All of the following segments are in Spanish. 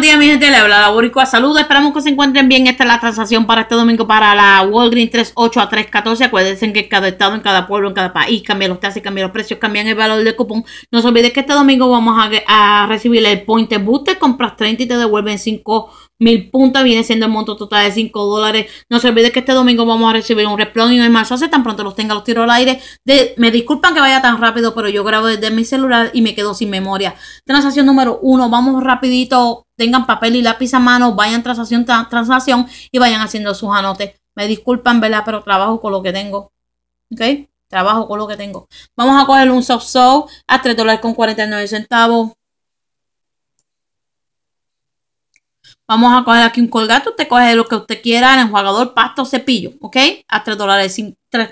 día mi gente. Le habla la Boricua Salud. Esperamos que se encuentren bien. Esta es la transacción para este domingo para la Walgreens 38 a 314. Acuérdense que cada estado, en cada pueblo, en cada país cambian los tasas, cambian los precios, cambian el valor del cupón. No se olvide que este domingo vamos a, recibir el point Booster. Compras 30 y te devuelven 5 mil puntos. Viene siendo el monto total de 5 dólares. No se olvide que este domingo vamos a recibir un resplón y más hace Tan pronto los tenga, los tiro al aire. De, me disculpan que vaya tan rápido, pero yo grabo desde mi celular y me quedo sin memoria. Transacción número 1. Vamos rapidito tengan papel y lápiz a mano, vayan transacción transacción y vayan haciendo sus anotes. Me disculpan, ¿verdad? Pero trabajo con lo que tengo. ¿Ok? Trabajo con lo que tengo. Vamos a coger un soft soul a 3 dólares con 49 centavos. Vamos a coger aquí un colgato. Usted coge lo que usted quiera, el jugador pasto, cepillo. ¿Ok? A 3 dólares,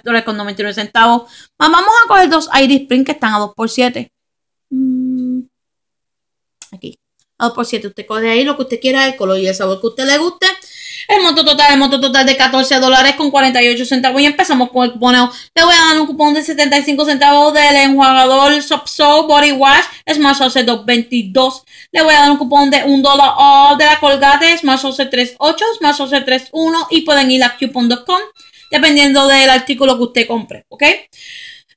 dólares con 99 centavos. Vamos a coger dos Iris Print que están a 2 por 7. Mm. Aquí. Ah, por cierto, Usted coge ahí lo que usted quiera, el color y el sabor que usted le guste. El monto total, el monto total de 14 dólares con 48 centavos. Y empezamos con el cupón. Le voy a dar un cupón de 75 centavos del enjuagador Soap Soap Body Wash Smash Sauce 222. Le voy a dar un cupón de 1 dólar de la Colgate Smash Sauce 38, Smash Sauce 31. Y pueden ir a coupon.com dependiendo del artículo que usted compre. ¿Ok?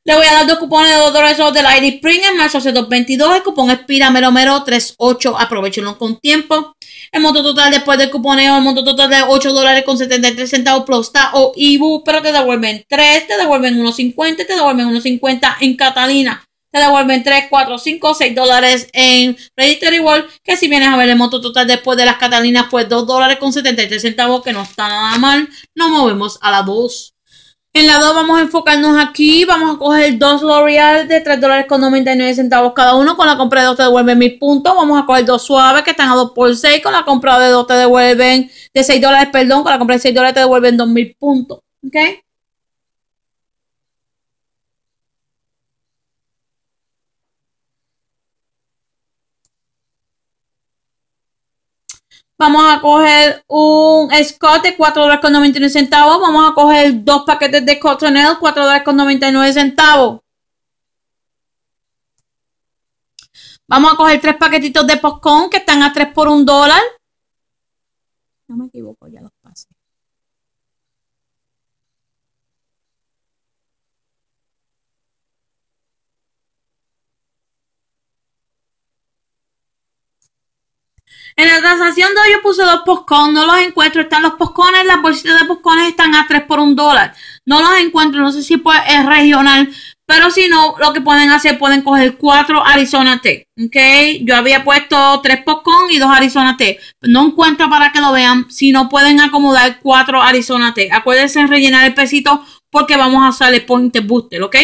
Le voy a dar dos cupones de $2 dólares off del ID Spring en marzo de 222. El cupón es mero mero 38. Aprovechenlo con tiempo. El monto total después del cuponeo, el monto total de 8 dólares con 73 centavos plus o IBU, pero te devuelven 3, te devuelven 1.50, te devuelven 1.50 en Catalina. Te devuelven 3, 4, 5, 6 dólares en register World. Que si vienes a ver el monto total después de las Catalinas, pues 2 dólares con 73 centavos, que no está nada mal. Nos movemos a la 2. En la 2 vamos a enfocarnos aquí, vamos a coger dos L'Oreal de 3 dólares con 99 centavos cada uno, con la compra de 2 te devuelven 1000 puntos, vamos a coger dos suaves que están a 2 por 6, con la compra de 2 te devuelven de 6 dólares, perdón, con la compra de 6 dólares te devuelven 2000 puntos, ¿ok? Vamos a coger un Scott de 4 dólares con 99 centavos. Vamos a coger dos paquetes de Cottonelle, 4 dólares con 99 centavos. Vamos a coger tres paquetitos de Postcon que están a 3 por 1 dólar. No me equivoco, ya no. En la transacción de hoy yo puse dos postcones, no los encuentro. Están los postcones, las bolsitas de postcones están a 3 por un dólar. No los encuentro, no sé si pues es regional, pero si no, lo que pueden hacer, pueden coger 4 Arizona T. ¿Ok? Yo había puesto tres postcones y dos Arizona T. No encuentro para que lo vean. Si no pueden acomodar 4 Arizona T. Acuérdense rellenar el pesito porque vamos a hacer el Post Booster, ¿ok?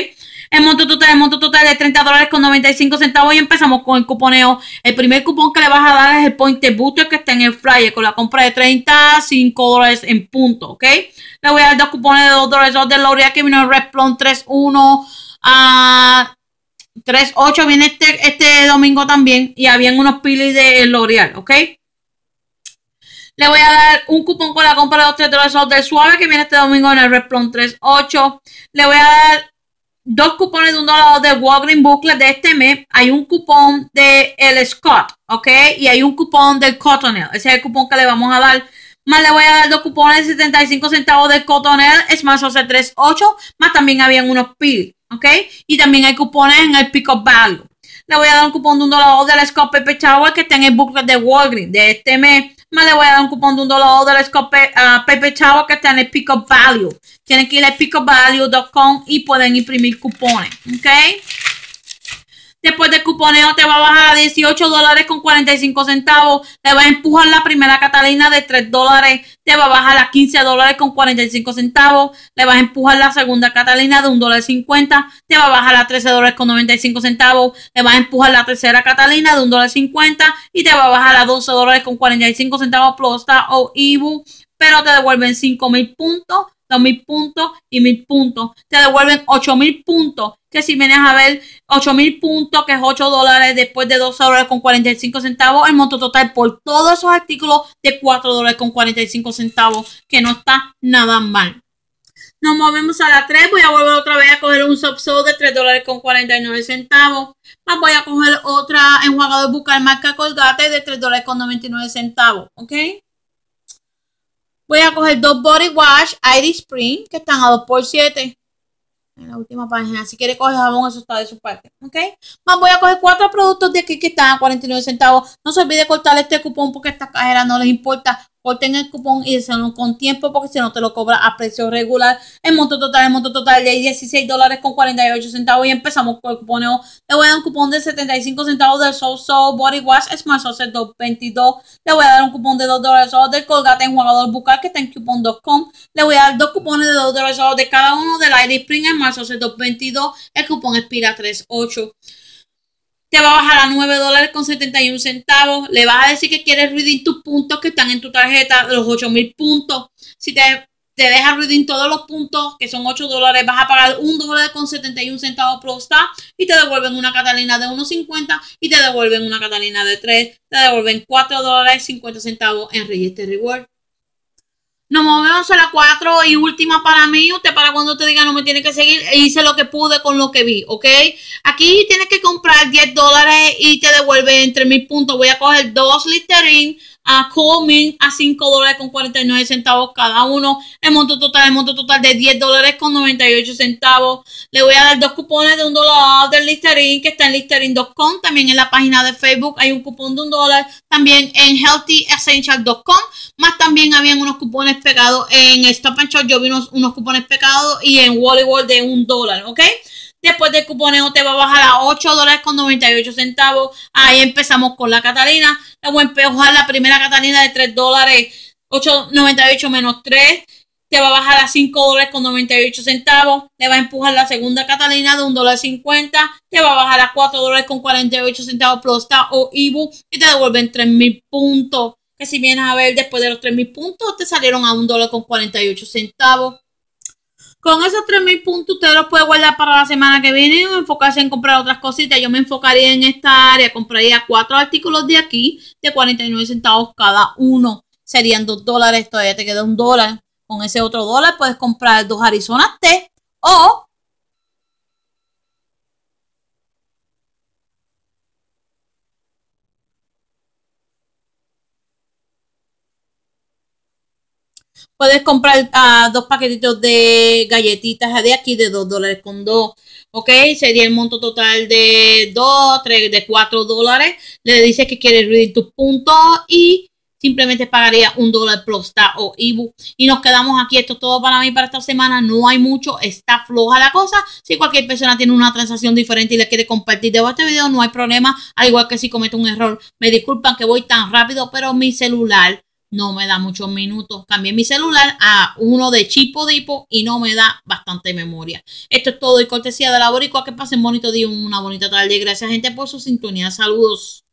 el monto total, el monto total de 30 dólares con 95 centavos y empezamos con el cuponeo. El primer cupón que le vas a dar es el de Booster que está en el flyer con la compra de 35 dólares en punto, ¿ok? Le voy a dar dos cupones de 2 dólares, de L'Oreal que vino el Resplon 31 a... 3.8 viene este, este domingo también y habían unos pili de L'Oreal, ¿ok? Le voy a dar un cupón con la compra de 2 3 dólares de suave que viene este domingo en el Resplon 3.8. Le voy a dar dos cupones de un dólar de Walgreens Bucles de este mes. Hay un cupón de el Scott, ¿ok? Y hay un cupón del Cotonel Ese es el cupón que le vamos a dar. Más le voy a dar dos cupones de 75 centavos del Cotonel Es más, o 38. Más también habían unos PIL, ¿ok? Y también hay cupones en el Pico Value. Le voy a dar un cupón de un dólar del Scott Pepe Tower que está en el Booklet de Walgreens de este mes más le voy a dar un cupón de un dólar la a ah, Pepe Chavo que está en el Pico Value. Tienen que ir a PickupValue.com y pueden imprimir cupones. ¿Ok? después del cuponeo te va a bajar a 18 dólares con 45 centavos, te va a empujar la primera Catalina de 3 dólares, te va a bajar a 15 dólares con 45 centavos, le vas a empujar la segunda Catalina de $1.50, te va a bajar a 13 dólares con 95 centavos, le vas a empujar la tercera Catalina de $1.50 y te va a bajar a 12 dólares con 45 centavos o IBU, pero te devuelven 5 mil puntos 2.000 puntos y 1.000 puntos. Te devuelven 8.000 puntos, que si vienes a ver 8.000 puntos, que es 8 dólares después de 2 dólares con 45 centavos, el monto total por todos esos artículos de 4 dólares con 45 centavos, que no está nada mal. Nos movemos a la 3. Voy a volver otra vez a coger un soap de 3 dólares con 49 centavos. Más voy a coger otra enjuagador bucal marca Colgate de 3 dólares con 99 centavos. ¿Ok? Voy a coger dos Body Wash Iris Spring que están a 2x7 en la última página. Si quiere coger jabón, eso está de su parte. ¿Ok? Más voy a coger cuatro productos de aquí que están a 49 centavos. No se olvide cortar este cupón porque esta cajera no les importa Corten el cupón y salón con tiempo porque si no te lo cobra a precio regular. El monto total, el monto total de 16 dólares con 48 centavos. Y empezamos por el cupón. Le voy a dar un cupón de 75 centavos del So So Body Wash Smart sea, 222. Le voy a dar un cupón de 2 dólares del Colgate en jugador Bucal que está en coupon.com. Le voy a dar dos cupones de 2 dólares de cada uno del Airy Spring Smart sea, 222. El cupón expira 38 te va a bajar a 9 dólares con 71 centavos, le vas a decir que quieres redeem tus puntos que están en tu tarjeta, los 8000 puntos. Si te, te deja redeem todos los puntos, que son 8 dólares, vas a pagar $1.71 dólar con 71 centavos y te devuelven una Catalina de 1.50 y te devuelven una Catalina de 3, te devuelven 4 dólares 50 centavos en Register Reward. Nos movemos a la cuatro y última para mí. Usted para cuando te diga no me tiene que seguir. E hice lo que pude con lo que vi, ¿ok? Aquí tienes que comprar 10 dólares y te devuelve entre mil puntos. Voy a coger dos Listerine, a Coleman a 5 dólares con 49 centavos cada uno. El monto total, el monto total de 10 dólares con 98 centavos. Le voy a dar dos cupones de un dólar del Listerine que está en Listerine.com. También en la página de Facebook hay un cupón de un dólar. También en HealthyEssential.com. Más también habían unos cupones pegados en Stop and Shop. Yo vi unos, unos cupones pegados y en Wally World de un dólar, ¿ok? Después del cuponeo te va a bajar a 8 dólares con 98 centavos. Ahí empezamos con la Catalina. Te voy a empujar la primera Catalina de 3 dólares, 8.98 menos 3. Te va a bajar a 5 dólares con 98 centavos. Le va a empujar la segunda Catalina de $1.50. dólar 50. Te va a bajar a $4.48. dólares con 48 centavos o IBU. Y te devuelven 3.000 puntos. Que si vienes a ver después de los 3.000 puntos, te salieron a $1.48. dólar con 48 centavos con esos 3.000 puntos usted los puede guardar para la semana que viene o enfocarse en comprar otras cositas. Yo me enfocaría en esta área, compraría cuatro artículos de aquí de 49 centavos cada uno. Serían dos dólares, todavía te queda un dólar. Con ese otro dólar puedes comprar dos Arizona T o Puedes comprar ah, dos paquetitos de galletitas de aquí de 2 dólares con dos. ¿Ok? Sería el monto total de 2, 3, de 4 dólares. Le dices que quieres reducir tus puntos y simplemente pagaría un dólar plus o ibu Y nos quedamos aquí. Esto es todo para mí para esta semana. No hay mucho. Está floja la cosa. Si cualquier persona tiene una transacción diferente y le quiere compartir debajo de este video, no hay problema. Al igual que si comete un error. Me disculpan que voy tan rápido, pero mi celular no me da muchos minutos. Cambié mi celular a uno de Chipo y no me da bastante memoria. Esto es todo y cortesía de la Boricua. Que pasen bonito día, una bonita tarde. Gracias, gente, por su sintonía. Saludos.